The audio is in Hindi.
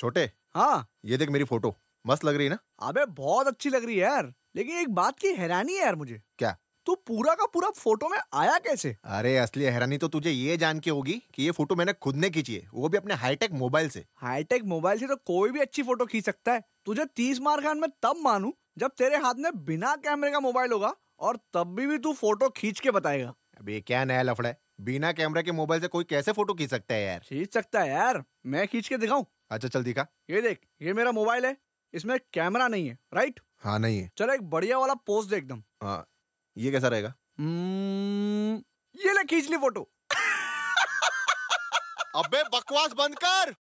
छोटे हाँ ये देख मेरी फोटो मस्त लग रही है ना अबे बहुत अच्छी लग रही है यार लेकिन एक बात की हैरानी है यार मुझे क्या तू पूरा का पूरा फोटो में आया कैसे अरे असली हैरानी तो तुझे ये जान के होगी कि ये फोटो मैंने खुद ने खींची है वो भी अपने हाईटेक मोबाइल से हाईटेक मोबाइल से तो कोई भी अच्छी फोटो खींच सकता है तुझे तीस मार खान में तब मानू जब तेरे हाथ में बिना कैमरे का मोबाइल होगा और तब भी, भी तू फोटो खींच के बताएगा ये क्या नया लफड़ा है बिना कैमरा के मोबाइल से कोई कैसे फोटो खींच सकता है यार खींच सकता है यार मैं खींच के दिखाऊं अच्छा चल दिखा ये देख ये मेरा मोबाइल है इसमें कैमरा नहीं है राइट हाँ नहीं है चलो एक बढ़िया वाला पोज दे एकदम हाँ ये कैसा रहेगा हम्म, ये ले खींच ली फोटो अबे बकवास बंद कर